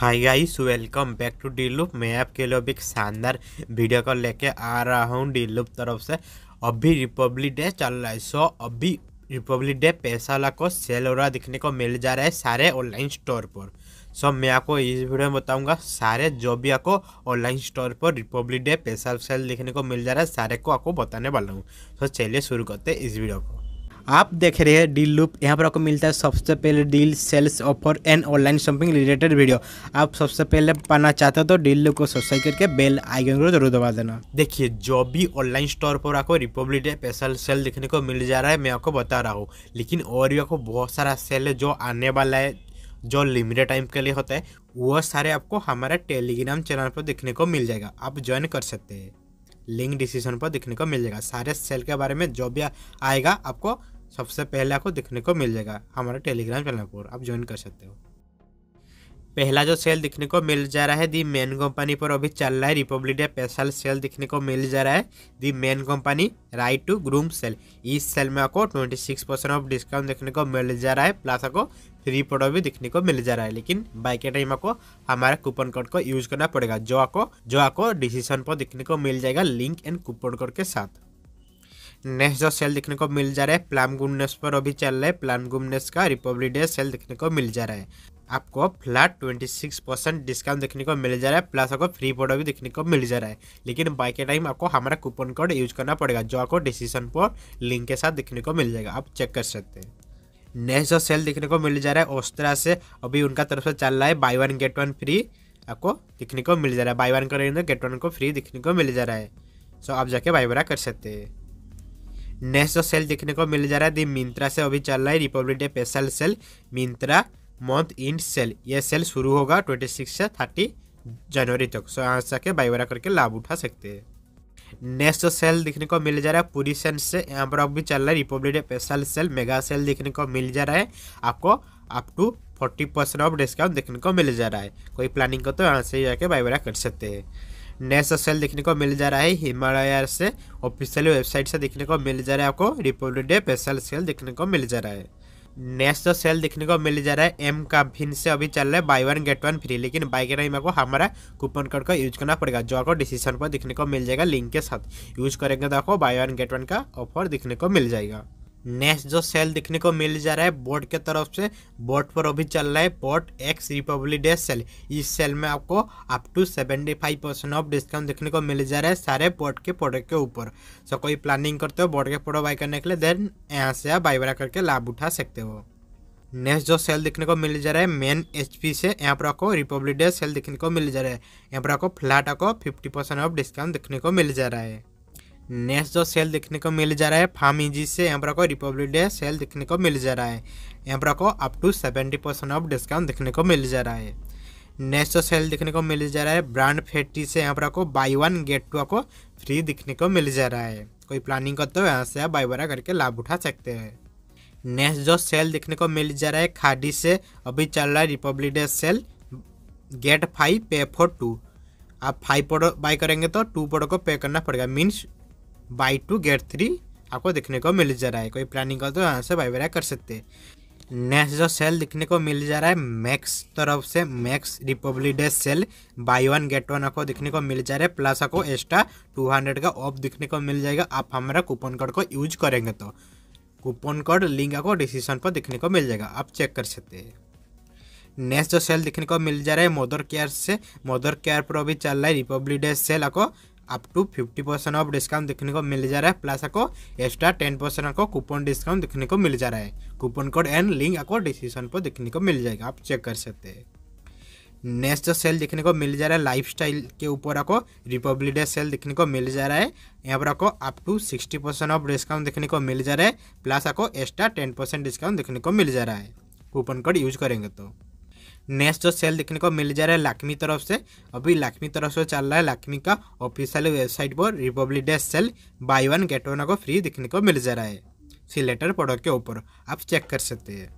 hi guys welcome back to the loop मैं आपके लिए अभी एक शानदार वीडियो कॉल लेके आ रहा हूँ डी लूप तरफ से अभी रिपब्लिक डे चल रहा है सो अभी रिपब्लिक डे पैसा वाला को सेल हो रहा दिखने को मिल जा रहा है सारे ऑनलाइन स्टोर पर सो मैं आपको इस वीडियो में बताऊंगा सारे जो भी आपको ऑनलाइन स्टोर पर रिपब्लिक डे पैसा सेल देखने को मिल जा रहा है सारे को आपको बताने वाला हूँ सो चलिए शुरू करते हैं इस वीडियो को आप देख रहे हैं डील लूप यहाँ पर आपको मिलता है सबसे पहले deal sales offer and online shopping related video आप सबसे पहले पाना चाहते हो तो डील लूप को सब्सक्राइब करके बेल आइकन को जरूर दबा देना देखिए जो भी ऑनलाइन स्टोर पर आपको रिपब्लिक डे स्पेशल सेल देखने को मिल जा रहा है मैं आपको बता रहा हूँ लेकिन और भी आपको बहुत सारा सेल है जो आने वाला है जो लिमिटेड टाइम के लिए होता है वह सारे आपको हमारे टेलीग्राम चैनल पर देखने को मिल जाएगा आप ज्वाइन कर सकते हैं लिंक डिसीजन पर देखने को मिल जाएगा सारे सेल के बारे में जो भी आएगा आपको सबसे पहले आपको देखने को मिल जाएगा हमारे टेलीग्राम चैनल पर आप ज्वाइन कर सकते हो पहला जो सेल दिखने को मिल जा रहा है दी मेन कंपनी पर अभी चल रहा है रिपब्लिक डे स्पेशल सेल दिखने को मिल जा रहा है The Man Company right to groom sale इस सेल में आपको 26 परसेंट ऑफ डिस्काउंट देखने को मिल जा रहा है प्लस आपको फ्री प्रोडक्ट भी देखने को मिल जा रहा है लेकिन बाई के टाइम आपको हमारा कूपन कोड को यूज करना पड़ेगा जो आपको जो आपको डिसीजन पर देखने को मिल जाएगा लिंक एंड कूपन कोड के साथ नेक्स्ट जो सेल देखने को मिल जा रहा है प्लान गुमनेस पर अभी चल रहा है प्लान गुमनेस का रिपब्लिक डे सेल देखने को मिल जा रहा है आपको flat twenty six percent discount देखने को मिल जा रहा है प्लस आपको फ्री प्रोडक्ट भी देखने को मिल जा रहा है लेकिन बाई के टाइम आपको हमारा कूपन कोड यूज करना पड़ेगा जो आपको डिसीजन पर लिंक के साथ देखने को मिल जाएगा आप चेक कर सकते हैं नेक्स्ट जो सेल देखने को मिल जा रहा है ओस्त्रा से अभी उनका तरफ से चल रहा है buy one get one free आपको दिखने को मिल जा रहा है बाई वन करेंगे गेट वन को फ्री दिखने को मिल जा रहा है सो आप जाके बाई वरा कर सकते हैं नेक्स्ट जो सेल देखने को मिल जा रहा है दी मिंत्रा से अभी चल रहा है Republic Day special sale Myntra month end sale ये सेल शुरू होगा ट्वेंटी सिक्स से थर्टी जनवरी तक सो यहाँ से जाके बाई करके लाभ उठा सकते हैं नेक्स्ट सेल देखने को मिल जा रहा है पूरी सेंस से यहाँ पर भी चल रहा है Republic special sale mega sale देखने को मिल जा रहा है आपको up to forty percent off discount देखने को मिल जा रहा है कोई प्लानिंग को तो यहाँ से जाके बाय बाय कर सकते हैं नेक्स्ट सेल देखने को मिल जा रहा है हिमालय से ऑफिशियल वेबसाइट से देखने को मिल जा रहा है आपको डे स्पेशल सेल देखने को मिल जा रहा है नेक्स्ट सेल देखने को मिल जा रहा है एम का भिन से अभी चल रहा है buy one get one free लेकिन बाई के टाइम आपको हमारा कूपन कोड का यूज करना पड़ेगा जो आपको डिसीजन पर देखने को मिल जाएगा लिंक के साथ यूज करेंगे तो आपको बाई वन गेट वन का ऑफर देखने को मिल जाएगा नेक्स्ट जो सेल देखने को मिल जा रहा है बोर्ड के तरफ से बोर्ड पर अभी चल रहा है पोर्ट एक्स रिपब्लिक डे सेल इस सेल में आपको up to seventy five percent off discount देखने को मिल जा रहा है सारे बोर्ड के प्रोडक्ट के ऊपर सो कोई प्लानिंग करते हो बोर्ड के प्रोडक्ट बाई करने के लिए देन यहाँ से आप बाई करके लाभ उठा सकते हो नेक्स्ट जो सेल देखने को मिल जा रहा है मेन एच पी से यहाँ पर आपको रिपब्लिक डे सेल देखने को मिल जा रहा है यहाँ पर आपको फ्लैट आपको फिफ्टी परसेंट ऑफ डिस्काउंट देखने को मिल जा रहा है नेक्स्ट जो सेल देखने को मिल जा रहा है फार्म इजी से यहाँ पर आपको रिपब्लिक डे सेल देखने को मिल जा रहा है यहाँ पर आपको up to seventy percent off discount देखने को मिल जा रहा है नेक्स्ट जो सेल देखने को मिल जा रहा है ब्रांड फेटी से यहाँ पर आपको बाई वन गेट टू आपको फ्री दिखने को मिल जा रहा है कोई प्लानिंग करते हो यहाँ से आप बाई बारा करके लाभ उठा सकते हैं नेक्स्ट जो सेल देखने को मिल जा रहा है खादी से अभी चल रहा है Republic day sale get five pay four टू आप फाइव प्रोडक्ट बाई करेंगे तो टू प्रोडक्ट को पे करना पड़ेगा means buy two get three आपको देखने को मिल जा रहा है कोई प्लानिंग का तो यहाँ से बाई बाय कर सकते हैं नेक्स्ट जो सेल दिखने को मिल जा रहा है मैक्स तरफ से Max republic day sale buy one get one आपको दिखने को मिल जा रहा है प्लस आपको एक्स्ट्रा टू हंड्रेड का ऑफ दिखने को मिल जाएगा आप हमारा कूपन कोड को यूज करेंगे तो कूपन कोड लिंक आपको डिसीशन पर दिखने को मिल जाएगा आप चेक कर सकते हैं नेक्स्ट जो सेल दिखने को मिल जा रहा है मदर केयर से मदर केयर पर अभी चल रहा है रिपब्लिक डे सेल आपको up to fifty percent off discount देखने को मिल जा रहा है प्लस आपको एक्स्ट्रा टेन परसेंट आपको कूपन डिस्काउंट देखने को मिल जा रहा है कूपन कोड एंड लिंक आपको डिसीजन पर देखने को मिल जाएगा आप चेक कर सकते हैं नेक्स्ट जो सेल देखने को मिल जा रहा है स्टाइल के ऊपर आपको रिपब्लिक डे सेल देखने को मिल जा रहा है यहाँ पर आपको up to sixty percent off discount देखने को मिल जा रहा है प्लस आपको एक्स्ट्रा टेन परसेंट डिस्काउंट देखने को मिल जा रहा है कूपन कोड यूज करेंगे तो नेक्स्ट जो सेल देखने को मिल जा रहा है लक्ष्मी तरफ से अभी लक्ष्मी तरफ से चल रहा है लक्ष्मी का ऑफिशियल वेबसाइट पर Republic day sale buy one get one को फ्री देखने को मिल जा रहा है सिलेटर प्रोडक्ट के ऊपर आप चेक कर सकते हैं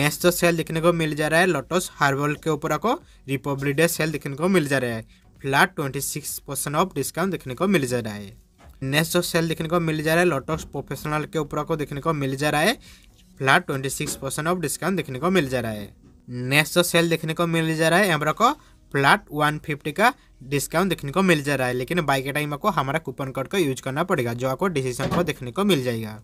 नेक्स्ट जो सेल देखने को मिल जा रहा है लोटस हार्बल के ऊपर आपको रिपब्लिक डे सेल देखने को मिल जा रहा है flat twenty six percent off discount देखने को मिल जा रहा है नेक्स्ट जो सेल देखने को मिल जा रहा है लोटस प्रोफेशनल के ऊपर आपको देखने को मिल जा रहा है flat twenty six percent off discount देखने को मिल जा रहा है नेक्स्ट जो सेल देखने को मिल जा रहा है हमारा को फ्लैट फिफ्टी का डिस्काउंट देखने को मिल जा रहा है लेकिन बाई के टाइम आपको हमारा कूपन कोड का यूज करना पड़ेगा जो आपको डिसीजन को देखने को मिल जाएगा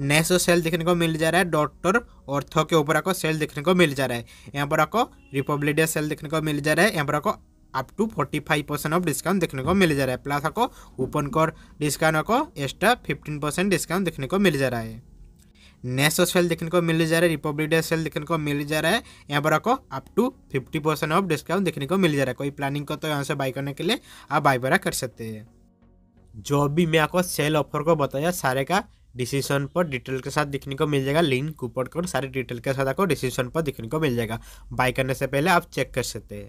नेक्स्ट सेल देखने को मिल जा रहा है डॉक्टर ऑर्थो के ऊपर आपको सेल देखने को मिल जा रहा है यहाँ पर आपको रिपब्लिक डे सेल देखने को मिल जा रहा है यहाँ पर आपको up to forty five percent off discount देखने को मिल जा रहा है प्लस आपको ओपन कोड डिस्काउंट आपको एक्स्ट्रा फिफ्टीन परसेंट डिस्काउंट देखने को मिल जा रहा है नेशनल सेल देखने को मिल जा रहा है रिपब्लिक डे सेल देखने को मिल जा रहा है यहाँ पर आपको up to fifty percent off discount देखने को मिल जा रहा है कोई प्लानिंग को तो यहाँ से बाई करने के लिए आप बाई बरा कर सकते हैं जो भी मैं आपको सेल ऑफर को बताया सारे का डिसीजन पर डिटेल के साथ दिखने को मिल जाएगा लिंक कूपन कोड सारे डिटेल के साथ आपको डिसीजन पर दिखने को मिल जाएगा बाई करने से पहले आप चेक कर सकते हैं